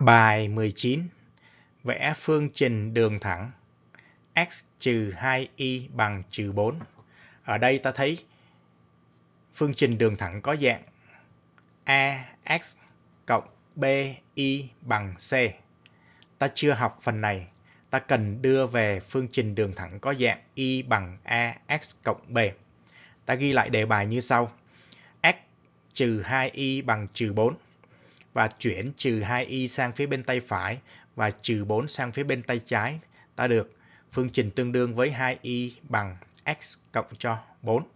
Bài 19. Vẽ phương trình đường thẳng x trừ 2y bằng trừ 4. Ở đây ta thấy phương trình đường thẳng có dạng ax e, cộng by bằng c. Ta chưa học phần này, ta cần đưa về phương trình đường thẳng có dạng y bằng ax e, cộng b. Ta ghi lại đề bài như sau. x trừ 2y bằng trừ 4 và chuyển trừ 2y sang phía bên tay phải và trừ 4 sang phía bên tay trái, ta được phương trình tương đương với 2y bằng x cộng cho 4.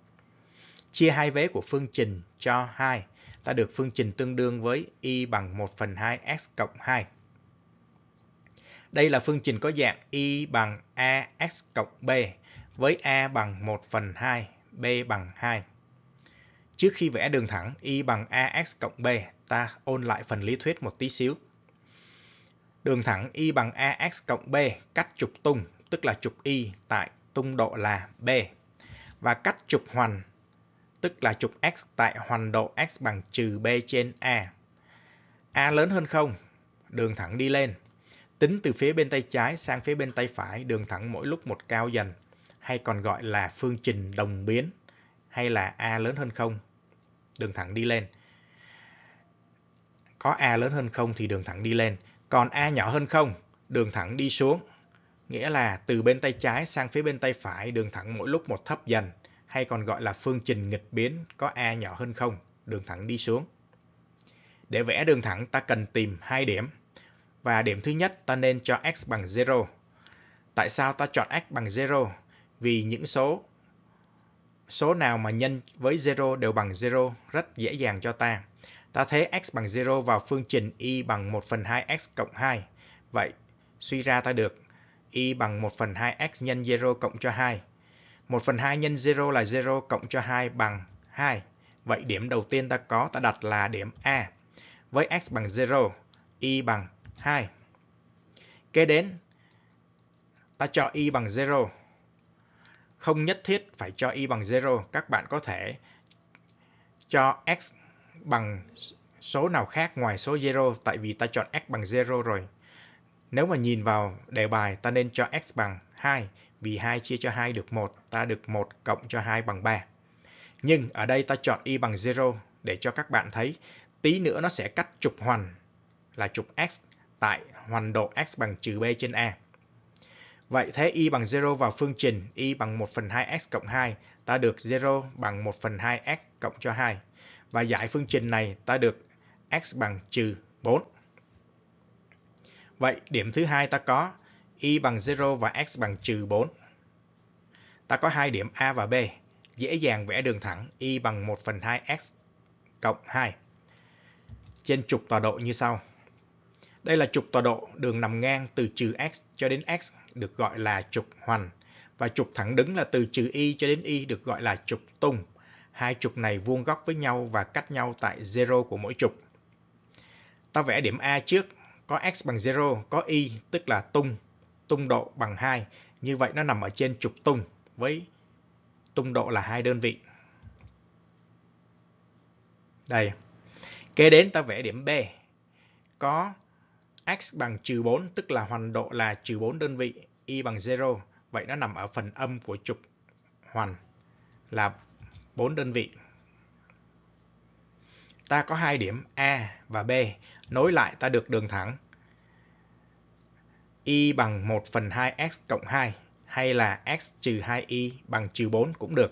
Chia hai vế của phương trình cho 2, ta được phương trình tương đương với y bằng 1 phần 2 x cộng 2. Đây là phương trình có dạng y bằng ax cộng b với a bằng 1 phần 2, b bằng 2. Trước khi vẽ đường thẳng y bằng ax cộng b, ta ôn lại phần lý thuyết một tí xíu. Đường thẳng Y bằng AX cộng B cắt trục tung, tức là trục Y tại tung độ là B. Và cắt trục hoành, tức là trục X tại hoành độ X bằng trừ B trên A. A lớn hơn 0, đường thẳng đi lên. Tính từ phía bên tay trái sang phía bên tay phải, đường thẳng mỗi lúc một cao dần, hay còn gọi là phương trình đồng biến, hay là A lớn hơn 0, đường thẳng đi lên. Có A lớn hơn 0 thì đường thẳng đi lên, còn A nhỏ hơn 0, đường thẳng đi xuống. Nghĩa là từ bên tay trái sang phía bên tay phải đường thẳng mỗi lúc một thấp dần, hay còn gọi là phương trình nghịch biến có A nhỏ hơn 0, đường thẳng đi xuống. Để vẽ đường thẳng ta cần tìm hai điểm. Và điểm thứ nhất ta nên cho x bằng 0. Tại sao ta chọn x bằng 0? Vì những số số nào mà nhân với 0 đều bằng 0 rất dễ dàng cho ta. Ta thế x bằng 0 vào phương trình y bằng 1 phần 2x cộng 2. Vậy, suy ra ta được y bằng 1 phần 2x nhân 0 cộng cho 2. 1 phần 2 nhân 0 là 0 cộng cho 2 bằng 2. Vậy điểm đầu tiên ta có ta đặt là điểm A. Với x bằng 0, y bằng 2. Kế đến, ta cho y bằng 0. Không nhất thiết phải cho y bằng 0, các bạn có thể cho x bằng số nào khác ngoài số 0 tại vì ta chọn x bằng 0 rồi. Nếu mà nhìn vào đề bài ta nên cho x bằng 2 vì 2 chia cho 2 được 1, ta được 1 cộng cho 2 bằng 3. Nhưng ở đây ta chọn y bằng 0 để cho các bạn thấy tí nữa nó sẽ cắt trục hoành là trục x tại hoành độ x bằng trừ b trên a. Vậy thế y bằng 0 vào phương trình y bằng 1 phần 2x cộng 2, ta được 0 bằng 1 phần 2x cộng cho 2 và giải phương trình này ta được x bằng trừ 4. Vậy điểm thứ hai ta có y bằng 0 và x bằng trừ 4. Ta có hai điểm A và B, dễ dàng vẽ đường thẳng y bằng 1 phần 2 x cộng 2 trên trục tọa độ như sau. Đây là trục tọa độ đường nằm ngang từ trừ x cho đến x được gọi là trục hoành và trục thẳng đứng là từ trừ y cho đến y được gọi là trục tung. Hai trục này vuông góc với nhau và cách nhau tại 0 của mỗi trục. Ta vẽ điểm A trước, có x bằng 0, có y tức là tung, tung độ bằng 2. Như vậy nó nằm ở trên trục tung với tung độ là hai đơn vị. Đây. Kế đến ta vẽ điểm B. Có x bằng trừ 4 tức là hoành độ là trừ 4 đơn vị, y bằng 0. Vậy nó nằm ở phần âm của trục hoành là 4 đơn vị. Ta có hai điểm A và B, nối lại ta được đường thẳng y bằng 1 phần 2x cộng 2 hay là x trừ 2y bằng trừ 4 cũng được.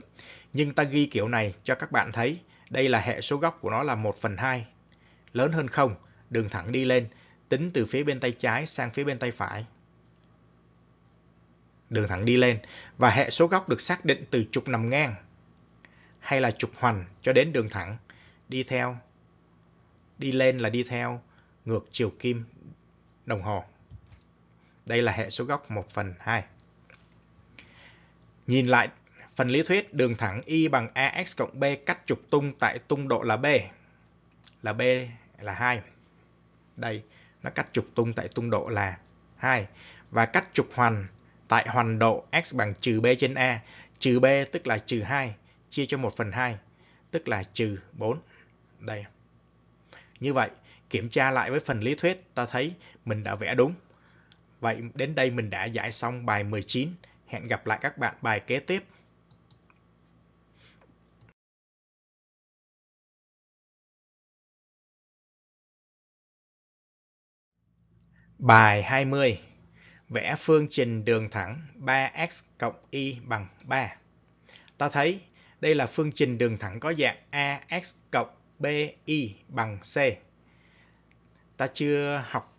Nhưng ta ghi kiểu này cho các bạn thấy đây là hệ số góc của nó là 1 phần 2. Lớn hơn 0, đường thẳng đi lên, tính từ phía bên tay trái sang phía bên tay phải. Đường thẳng đi lên và hệ số góc được xác định từ trục nằm ngang hay là trục hoành cho đến đường thẳng, đi theo. Đi lên là đi theo ngược chiều kim đồng hồ. Đây là hệ số góc 1 phần 2. Nhìn lại phần lý thuyết đường thẳng Y bằng AX cộng B cắt trục tung tại tung độ là B. Là B là 2. Đây, nó cắt trục tung tại tung độ là 2. Và cắt trục hoành tại hoành độ x bằng trừ b trên a. Trừ b tức là trừ 2 chia cho 1 phần 2, tức là trừ 4. Đây. Như vậy, kiểm tra lại với phần lý thuyết, ta thấy mình đã vẽ đúng. Vậy đến đây mình đã giải xong bài 19. Hẹn gặp lại các bạn bài kế tiếp. Bài 20. Vẽ phương trình đường thẳng 3x cộng y bằng 3. Ta thấy đây là phương trình đường thẳng có dạng AX cộng BI bằng C. Ta chưa học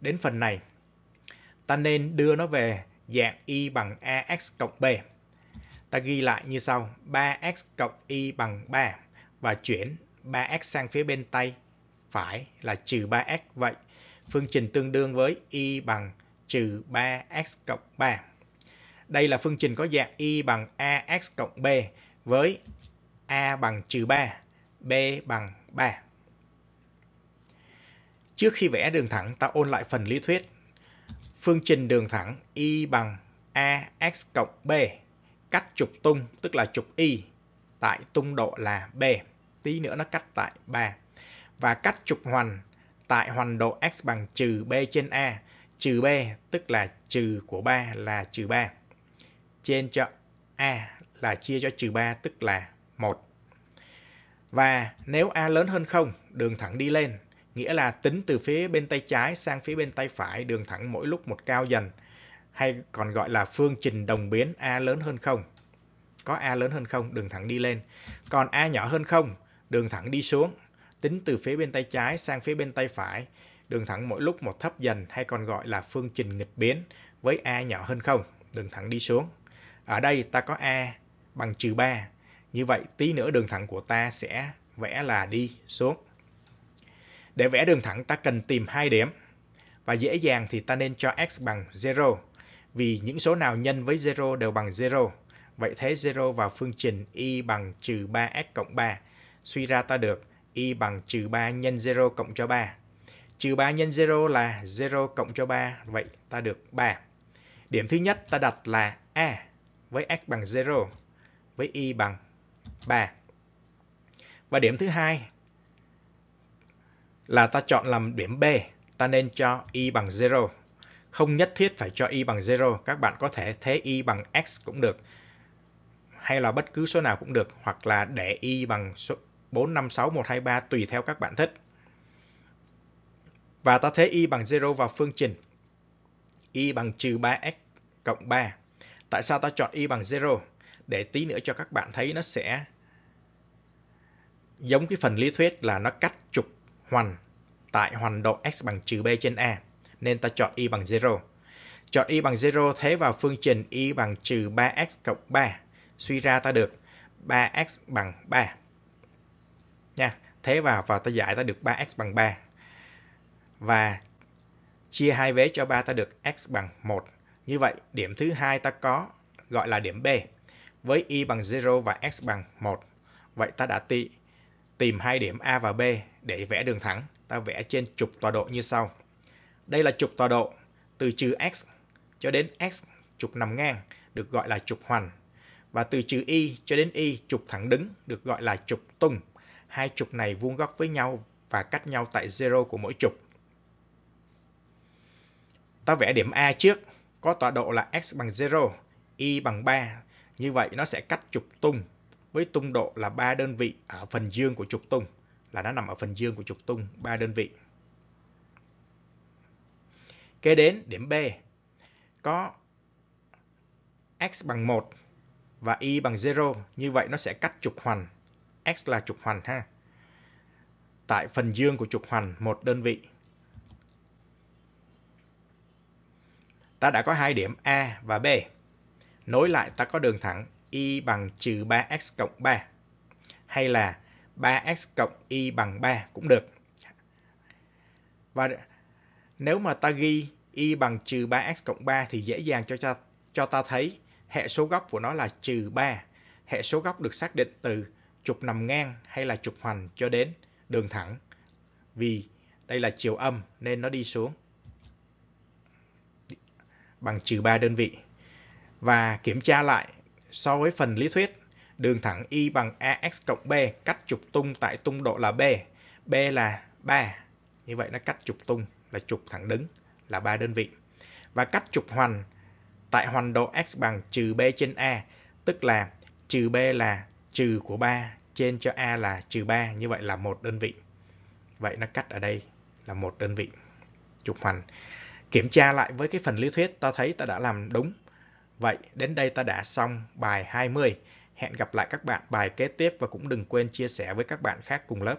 đến phần này. Ta nên đưa nó về dạng Y bằng AX cộng B. Ta ghi lại như sau, 3X cộng Y bằng 3 và chuyển 3X sang phía bên tay phải là trừ 3X. Vậy phương trình tương đương với Y bằng trừ 3X cộng 3. Đây là phương trình có dạng Y bằng AX cộng B với A bằng trừ 3, B bằng 3. Trước khi vẽ đường thẳng, ta ôn lại phần lý thuyết. Phương trình đường thẳng Y bằng AX cộng B cắt trục tung, tức là trục Y tại tung độ là B. Tí nữa nó cắt tại 3. Và cắt trục hoành tại hoành độ X bằng trừ B trên A. Trừ B tức là trừ của 3 là trừ 3. Trên cho A là chia cho trừ 3 tức là 1. Và nếu A lớn hơn 0, đường thẳng đi lên, nghĩa là tính từ phía bên tay trái sang phía bên tay phải đường thẳng mỗi lúc một cao dần, hay còn gọi là phương trình đồng biến A lớn hơn 0. Có A lớn hơn 0, đường thẳng đi lên. Còn A nhỏ hơn 0, đường thẳng đi xuống, tính từ phía bên tay trái sang phía bên tay phải, đường thẳng mỗi lúc một thấp dần hay còn gọi là phương trình nghịch biến với A nhỏ hơn 0, đường thẳng đi xuống. Ở đây ta có A bằng trừ 3. Như vậy, tí nữa đường thẳng của ta sẽ vẽ là đi xuống. Để vẽ đường thẳng ta cần tìm hai điểm. Và dễ dàng thì ta nên cho x bằng 0, vì những số nào nhân với 0 đều bằng 0. Vậy thế 0 vào phương trình y bằng trừ 3x cộng 3. Suy ra ta được y bằng trừ 3 nhân 0 cộng cho 3. Trừ 3 nhân 0 là 0 cộng cho 3, vậy ta được 3. Điểm thứ nhất ta đặt là A với x bằng 0 với y bằng 3. Và điểm thứ hai là ta chọn làm điểm B, ta nên cho y bằng 0. Không nhất thiết phải cho y bằng 0, các bạn có thể thế y bằng x cũng được hay là bất cứ số nào cũng được hoặc là để y bằng số 456123 tùy theo các bạn thích. Và ta thế y bằng 0 vào phương trình y bằng trừ 3x cộng 3. Tại sao ta chọn y bằng 0? để tí nữa cho các bạn thấy nó sẽ giống cái phần lý thuyết là nó cắt trục hoành tại hoành độ x bằng trừ b trên a nên ta chọn y bằng 0. Chọn y bằng 0 thế vào phương trình y bằng trừ 3x cộng 3. Suy ra ta được 3x bằng 3. Nha, thế vào và ta giải ta được 3x bằng 3. Và chia hai vế cho 3 ta được x bằng 1. Như vậy điểm thứ hai ta có gọi là điểm B với y bằng 0 và x bằng 1. Vậy ta đã tì, tìm hai điểm A và B để vẽ đường thẳng. Ta vẽ trên trục tọa độ như sau. Đây là trục tọa độ từ trừ x cho đến x trục nằm ngang được gọi là trục hoành và từ trừ y cho đến y trục thẳng đứng được gọi là trục tung. Hai trục này vuông góc với nhau và cách nhau tại 0 của mỗi trục. Ta vẽ điểm A trước, có tọa độ là x bằng 0, y bằng 3 như vậy nó sẽ cắt trục tung với tung độ là ba đơn vị ở phần dương của trục tung là nó nằm ở phần dương của trục tung ba đơn vị. Kế đến điểm B có x bằng 1 và y bằng 0, như vậy nó sẽ cắt trục hoành. x là trục hoành ha. Tại phần dương của trục hoành một đơn vị. Ta đã có hai điểm A và B nối lại ta có đường thẳng y bằng trừ 3x cộng 3 hay là 3x cộng y bằng 3 cũng được. Và nếu mà ta ghi y bằng trừ 3x cộng 3 thì dễ dàng cho ta, cho ta thấy hệ số góc của nó là trừ 3. Hệ số góc được xác định từ trục nằm ngang hay là trục hoành cho đến đường thẳng. Vì đây là chiều âm nên nó đi xuống bằng trừ 3 đơn vị và kiểm tra lại so với phần lý thuyết đường thẳng y bằng ax cộng b cách trục tung tại tung độ là b b là 3 như vậy nó cách trục tung là trục thẳng đứng là 3 đơn vị và cách trục hoành tại hoành độ x bằng trừ b trên a tức là trừ b là trừ của 3 trên cho a là trừ 3 như vậy là một đơn vị vậy nó cách ở đây là một đơn vị trục hoành kiểm tra lại với cái phần lý thuyết ta thấy ta đã làm đúng Vậy đến đây ta đã xong bài 20. Hẹn gặp lại các bạn bài kế tiếp và cũng đừng quên chia sẻ với các bạn khác cùng lớp.